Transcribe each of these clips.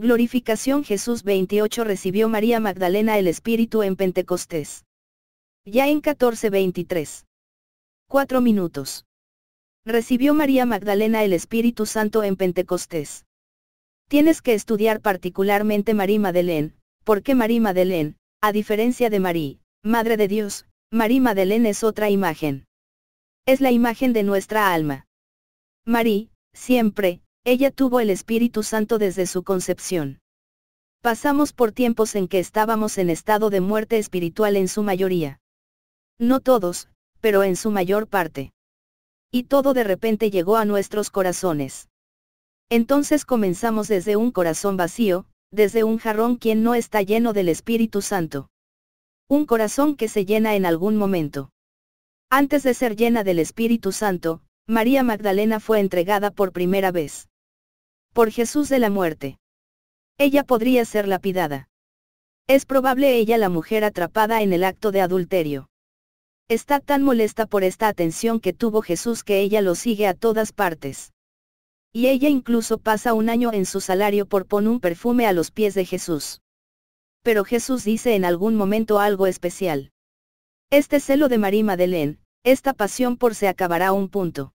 Glorificación Jesús 28 Recibió María Magdalena el Espíritu en Pentecostés. Ya en 14:23. 4 minutos. Recibió María Magdalena el Espíritu Santo en Pentecostés. Tienes que estudiar particularmente María Magdalena, porque María Magdalena, a diferencia de María, Madre de Dios, María Magdalena es otra imagen. Es la imagen de nuestra alma. María, siempre, ella tuvo el Espíritu Santo desde su concepción. Pasamos por tiempos en que estábamos en estado de muerte espiritual en su mayoría. No todos, pero en su mayor parte. Y todo de repente llegó a nuestros corazones. Entonces comenzamos desde un corazón vacío, desde un jarrón quien no está lleno del Espíritu Santo. Un corazón que se llena en algún momento. Antes de ser llena del Espíritu Santo, María Magdalena fue entregada por primera vez. Por Jesús de la muerte. Ella podría ser lapidada. Es probable ella la mujer atrapada en el acto de adulterio. Está tan molesta por esta atención que tuvo Jesús que ella lo sigue a todas partes. Y ella incluso pasa un año en su salario por poner un perfume a los pies de Jesús. Pero Jesús dice en algún momento algo especial. Este celo de María Madeleine, esta pasión por se acabará un punto.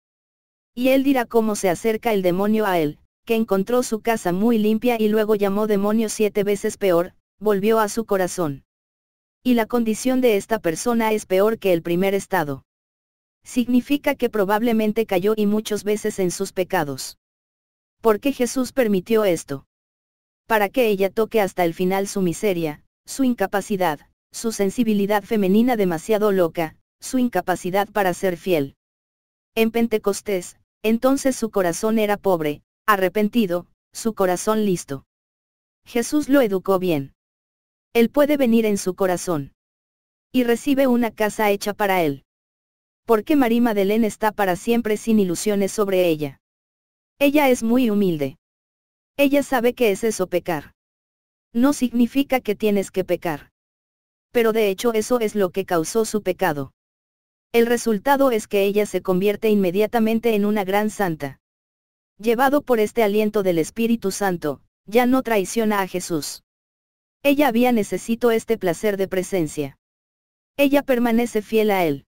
Y él dirá cómo se acerca el demonio a él, que encontró su casa muy limpia y luego llamó demonios siete veces peor, volvió a su corazón. Y la condición de esta persona es peor que el primer estado. Significa que probablemente cayó y muchas veces en sus pecados. ¿Por qué Jesús permitió esto? Para que ella toque hasta el final su miseria, su incapacidad, su sensibilidad femenina demasiado loca, su incapacidad para ser fiel. En Pentecostés, entonces su corazón era pobre, arrepentido, su corazón listo. Jesús lo educó bien. Él puede venir en su corazón. Y recibe una casa hecha para él. Porque María Madeleine está para siempre sin ilusiones sobre ella. Ella es muy humilde. Ella sabe que es eso pecar. No significa que tienes que pecar. Pero de hecho eso es lo que causó su pecado. El resultado es que ella se convierte inmediatamente en una gran santa llevado por este aliento del Espíritu Santo, ya no traiciona a Jesús. Ella había necesito este placer de presencia. Ella permanece fiel a Él.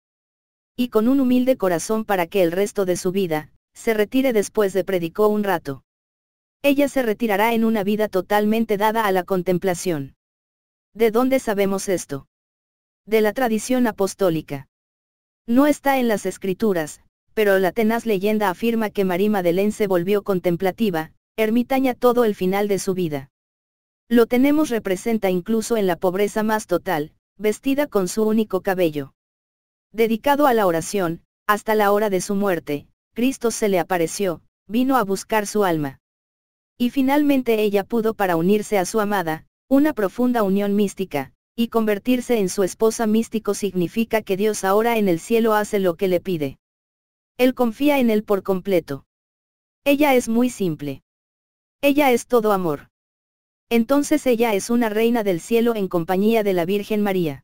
Y con un humilde corazón para que el resto de su vida, se retire después de predicó un rato. Ella se retirará en una vida totalmente dada a la contemplación. ¿De dónde sabemos esto? De la tradición apostólica. No está en las escrituras, pero la tenaz leyenda afirma que María Madeleine se volvió contemplativa, ermitaña todo el final de su vida. Lo tenemos representa incluso en la pobreza más total, vestida con su único cabello. Dedicado a la oración, hasta la hora de su muerte, Cristo se le apareció, vino a buscar su alma. Y finalmente ella pudo para unirse a su amada, una profunda unión mística, y convertirse en su esposa místico significa que Dios ahora en el cielo hace lo que le pide. Él confía en él por completo. Ella es muy simple. Ella es todo amor. Entonces ella es una reina del cielo en compañía de la Virgen María.